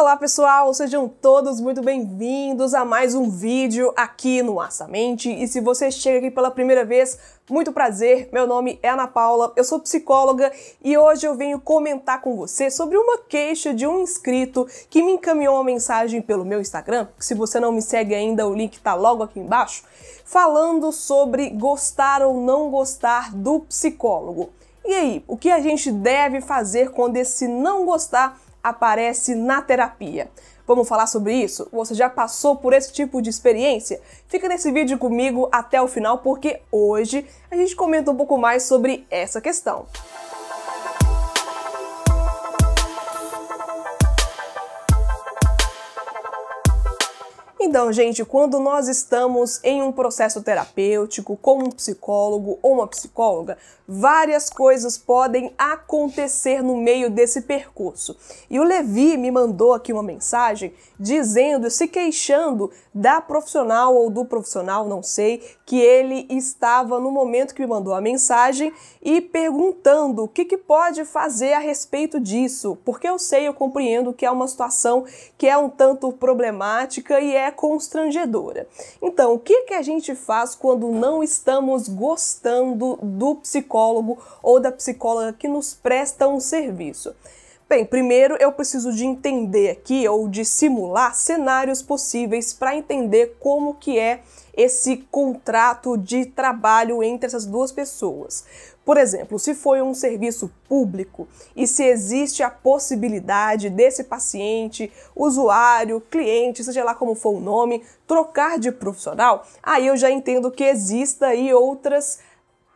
Olá pessoal, sejam todos muito bem-vindos a mais um vídeo aqui no Mente. E se você chega aqui pela primeira vez, muito prazer, meu nome é Ana Paula, eu sou psicóloga e hoje eu venho comentar com você sobre uma queixa de um inscrito que me encaminhou uma mensagem pelo meu Instagram, se você não me segue ainda, o link tá logo aqui embaixo, falando sobre gostar ou não gostar do psicólogo. E aí, o que a gente deve fazer quando esse não gostar aparece na terapia. Vamos falar sobre isso? Você já passou por esse tipo de experiência? Fica nesse vídeo comigo até o final porque hoje a gente comenta um pouco mais sobre essa questão. Então, gente, quando nós estamos em um processo terapêutico, com um psicólogo ou uma psicóloga, várias coisas podem acontecer no meio desse percurso. E o Levi me mandou aqui uma mensagem dizendo, se queixando da profissional ou do profissional, não sei, que ele estava no momento que me mandou a mensagem e perguntando o que, que pode fazer a respeito disso, porque eu sei, eu compreendo que é uma situação que é um tanto problemática e é constrangedora. Então, o que, que a gente faz quando não estamos gostando do psicólogo ou da psicóloga que nos presta um serviço? Bem, primeiro eu preciso de entender aqui ou de simular cenários possíveis para entender como que é esse contrato de trabalho entre essas duas pessoas. Por exemplo, se foi um serviço público e se existe a possibilidade desse paciente, usuário, cliente, seja lá como for o nome, trocar de profissional, aí eu já entendo que exista aí outras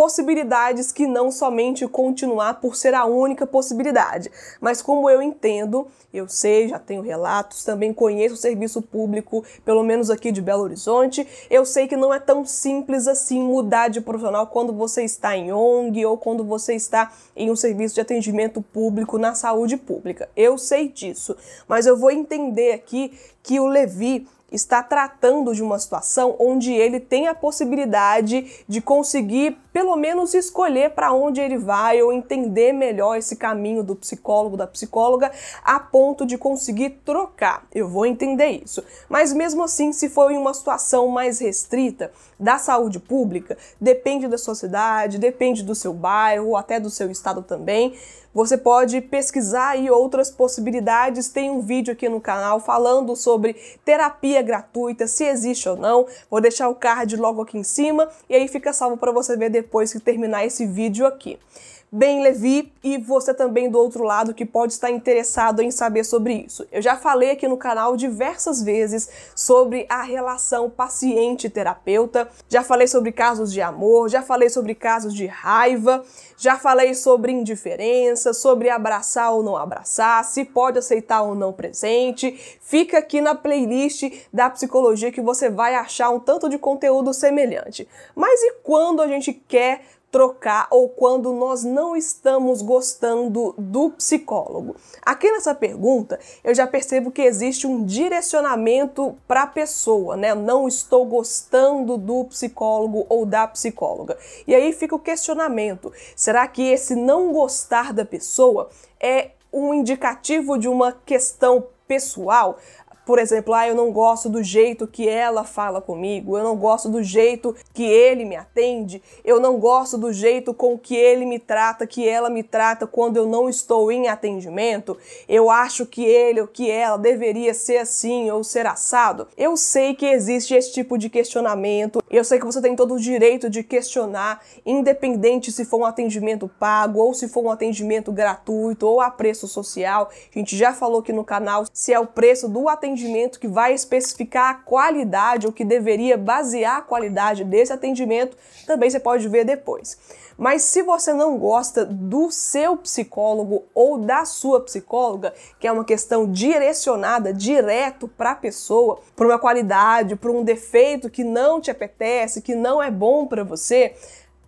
possibilidades que não somente continuar por ser a única possibilidade. Mas como eu entendo, eu sei, já tenho relatos, também conheço o serviço público, pelo menos aqui de Belo Horizonte, eu sei que não é tão simples assim mudar de profissional quando você está em ONG ou quando você está em um serviço de atendimento público na saúde pública. Eu sei disso, mas eu vou entender aqui que o Levi está tratando de uma situação onde ele tem a possibilidade de conseguir pelo menos escolher para onde ele vai ou entender melhor esse caminho do psicólogo, da psicóloga, a ponto de conseguir trocar. Eu vou entender isso. Mas mesmo assim, se for em uma situação mais restrita da saúde pública, depende da sua cidade, depende do seu bairro, ou até do seu estado também. Você pode pesquisar aí outras possibilidades. Tem um vídeo aqui no canal falando sobre terapia gratuita, se existe ou não. Vou deixar o card logo aqui em cima e aí fica salvo para você ver depois depois que terminar esse vídeo aqui. Ben Levi e você também do outro lado que pode estar interessado em saber sobre isso. Eu já falei aqui no canal diversas vezes sobre a relação paciente-terapeuta, já falei sobre casos de amor, já falei sobre casos de raiva, já falei sobre indiferença, sobre abraçar ou não abraçar, se pode aceitar ou não presente. Fica aqui na playlist da psicologia que você vai achar um tanto de conteúdo semelhante. Mas e quando a gente quer trocar ou quando nós não estamos gostando do psicólogo? Aqui nessa pergunta, eu já percebo que existe um direcionamento para a pessoa, né? Não estou gostando do psicólogo ou da psicóloga. E aí fica o questionamento: será que esse não gostar da pessoa é um indicativo de uma questão pessoal, por exemplo, ah, eu não gosto do jeito que ela fala comigo, eu não gosto do jeito que ele me atende, eu não gosto do jeito com que ele me trata, que ela me trata quando eu não estou em atendimento, eu acho que ele ou que ela deveria ser assim ou ser assado. Eu sei que existe esse tipo de questionamento, eu sei que você tem todo o direito de questionar, independente se for um atendimento pago ou se for um atendimento gratuito ou a preço social. A gente já falou aqui no canal se é o preço do atendimento atendimento que vai especificar a qualidade, ou que deveria basear a qualidade desse atendimento, também você pode ver depois. Mas se você não gosta do seu psicólogo ou da sua psicóloga, que é uma questão direcionada direto para a pessoa, para uma qualidade, para um defeito que não te apetece, que não é bom para você,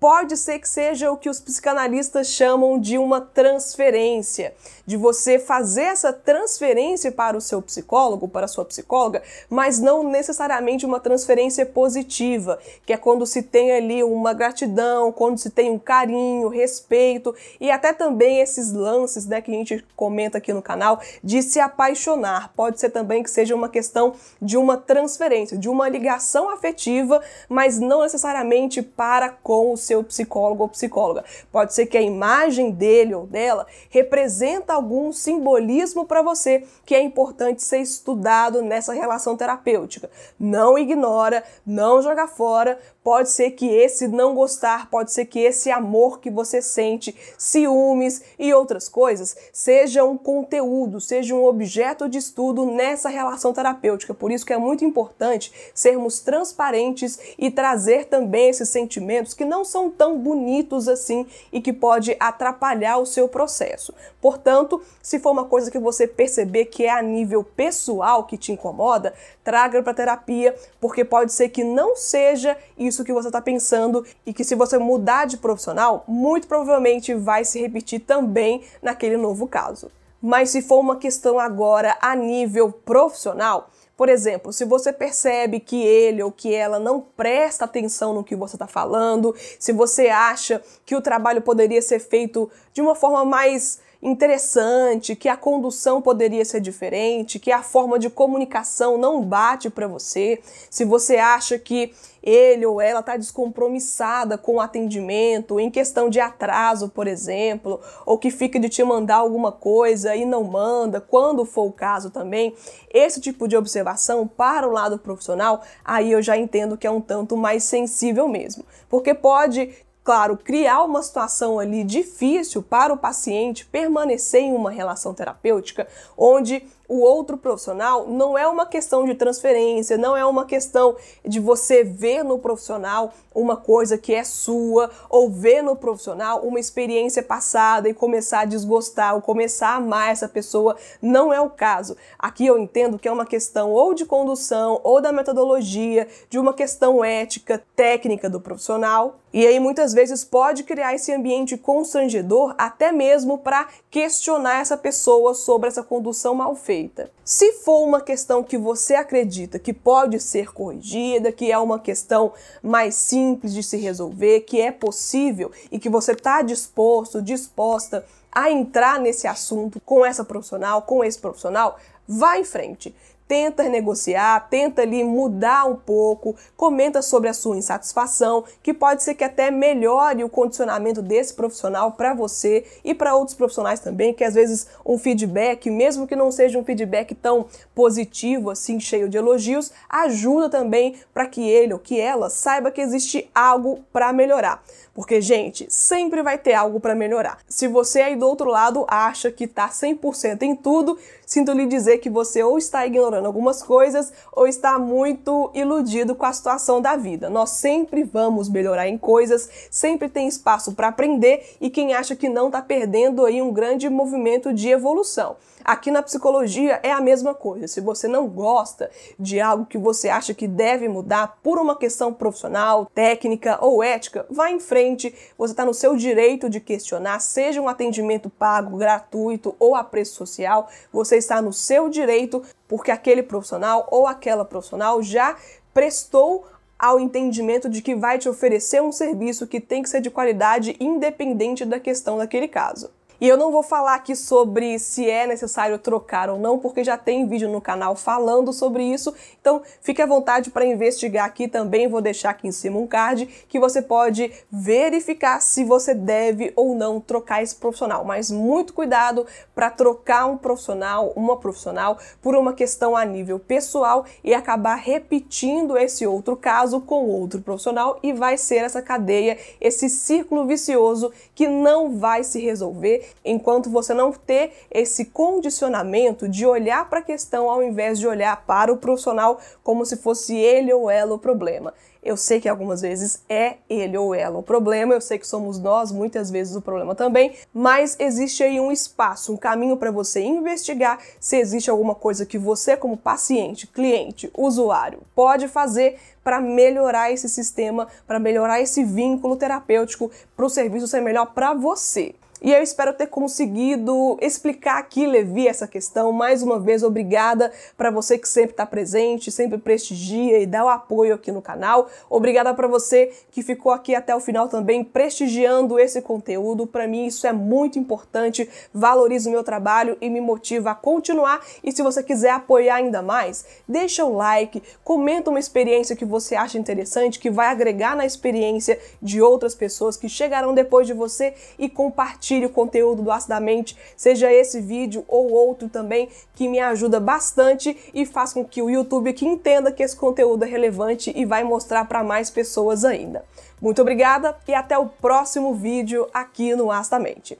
pode ser que seja o que os psicanalistas chamam de uma transferência, de você fazer essa transferência para o seu psicólogo, para a sua psicóloga, mas não necessariamente uma transferência positiva, que é quando se tem ali uma gratidão, quando se tem um carinho, respeito e até também esses lances, né, que a gente comenta aqui no canal, de se apaixonar. Pode ser também que seja uma questão de uma transferência, de uma ligação afetiva, mas não necessariamente para com o seu seu psicólogo ou psicóloga. Pode ser que a imagem dele ou dela representa algum simbolismo para você que é importante ser estudado nessa relação terapêutica. Não ignora, não joga fora. Pode ser que esse não gostar, pode ser que esse amor que você sente, ciúmes e outras coisas, seja um conteúdo, seja um objeto de estudo nessa relação terapêutica. Por isso que é muito importante sermos transparentes e trazer também esses sentimentos que não são são tão bonitos assim e que pode atrapalhar o seu processo. Portanto, se for uma coisa que você perceber que é a nível pessoal que te incomoda, traga para terapia, porque pode ser que não seja isso que você está pensando e que se você mudar de profissional, muito provavelmente vai se repetir também naquele novo caso. Mas se for uma questão agora a nível profissional, por exemplo, se você percebe que ele ou que ela não presta atenção no que você está falando, se você acha que o trabalho poderia ser feito de uma forma mais interessante, que a condução poderia ser diferente, que a forma de comunicação não bate para você, se você acha que ele ou ela está descompromissada com o atendimento, em questão de atraso, por exemplo, ou que fica de te mandar alguma coisa e não manda, quando for o caso também, esse tipo de observação para o lado profissional, aí eu já entendo que é um tanto mais sensível mesmo. Porque pode claro, criar uma situação ali difícil para o paciente permanecer em uma relação terapêutica onde o outro profissional não é uma questão de transferência, não é uma questão de você ver no profissional uma coisa que é sua ou ver no profissional uma experiência passada e começar a desgostar ou começar a amar essa pessoa. Não é o caso. Aqui eu entendo que é uma questão ou de condução ou da metodologia, de uma questão ética, técnica do profissional. E aí muitas vezes pode criar esse ambiente constrangedor até mesmo para questionar essa pessoa sobre essa condução mal feita feita. Se for uma questão que você acredita que pode ser corrigida, que é uma questão mais simples de se resolver, que é possível e que você está disposto, disposta a entrar nesse assunto com essa profissional, com esse profissional, vá em frente tenta negociar, tenta ali mudar um pouco, comenta sobre a sua insatisfação, que pode ser que até melhore o condicionamento desse profissional para você e para outros profissionais também, que às vezes um feedback, mesmo que não seja um feedback tão positivo assim, cheio de elogios, ajuda também para que ele ou que ela saiba que existe algo para melhorar. Porque, gente, sempre vai ter algo para melhorar. Se você aí do outro lado acha que tá 100% em tudo, Sinto lhe dizer que você ou está ignorando algumas coisas ou está muito iludido com a situação da vida. Nós sempre vamos melhorar em coisas, sempre tem espaço para aprender e quem acha que não está perdendo aí um grande movimento de evolução. Aqui na psicologia é a mesma coisa. Se você não gosta de algo que você acha que deve mudar por uma questão profissional, técnica ou ética, vá em frente. Você está no seu direito de questionar, seja um atendimento pago, gratuito ou a preço social. Você está no seu direito, porque aquele profissional ou aquela profissional já prestou ao entendimento de que vai te oferecer um serviço que tem que ser de qualidade independente da questão daquele caso. E eu não vou falar aqui sobre se é necessário trocar ou não, porque já tem vídeo no canal falando sobre isso. Então, fique à vontade para investigar aqui também. Vou deixar aqui em cima um card que você pode verificar se você deve ou não trocar esse profissional. Mas muito cuidado para trocar um profissional, uma profissional, por uma questão a nível pessoal e acabar repetindo esse outro caso com outro profissional e vai ser essa cadeia, esse círculo vicioso que não vai se resolver enquanto você não ter esse condicionamento de olhar para a questão ao invés de olhar para o profissional como se fosse ele ou ela o problema. Eu sei que algumas vezes é ele ou ela o problema, eu sei que somos nós muitas vezes o problema também, mas existe aí um espaço, um caminho para você investigar se existe alguma coisa que você, como paciente, cliente, usuário, pode fazer para melhorar esse sistema, para melhorar esse vínculo terapêutico, para o serviço ser melhor para você. E eu espero ter conseguido explicar aqui, Levi, essa questão. Mais uma vez, obrigada para você que sempre está presente, sempre prestigia e dá o apoio aqui no canal. Obrigada para você que ficou aqui até o final também prestigiando esse conteúdo. Para mim, isso é muito importante. Valoriza o meu trabalho e me motiva a continuar. E se você quiser apoiar ainda mais, deixa o like, comenta uma experiência que você acha interessante, que vai agregar na experiência de outras pessoas que chegarão depois de você e compartilha compartilhe o conteúdo do Acidamente, seja esse vídeo ou outro também, que me ajuda bastante e faz com que o YouTube que entenda que esse conteúdo é relevante e vai mostrar para mais pessoas ainda. Muito obrigada e até o próximo vídeo aqui no Acidamente.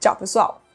Tchau, pessoal!